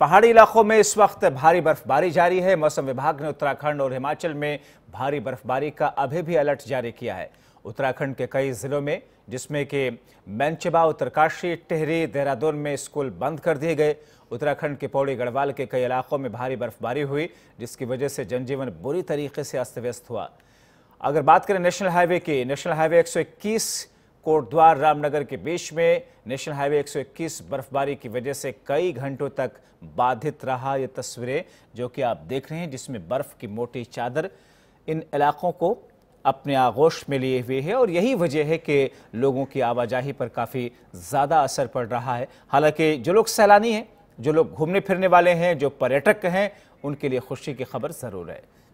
पहाड़ी इलाकों में इस वक्त भारी बर्फबारी जारी है मौसम विभाग ने उत्तराखंड और हिमाचल में भारी बर्फबारी का अभी भी अलर्ट जारी किया है उत्तराखंड के कई जिलों में जिसमें कि मैनचबा उत्तरकाशी टिहरी देहरादून में स्कूल बंद कर दिए गए उत्तराखंड के पौड़ी गढ़वाल के कई इलाकों में भारी बर्फबारी हुई जिसकी वजह से जनजीवन बुरी तरीके से अस्त व्यस्त हुआ अगर बात करें नेशनल हाईवे की नेशनल हाईवे एक कोटद्वार रामनगर के बीच में नेशनल हाईवे 121 बर्फबारी की वजह से कई घंटों तक बाधित रहा ये तस्वीरें जो कि आप देख रहे हैं जिसमें बर्फ़ की मोटी चादर इन इलाकों को अपने आगोश में लिए हुए है और यही वजह है कि लोगों की आवाजाही पर काफ़ी ज़्यादा असर पड़ रहा है हालांकि जो लोग सैलानी हैं जो लोग घूमने फिरने वाले हैं जो पर्यटक हैं उनके लिए खुशी की खबर ज़रूर है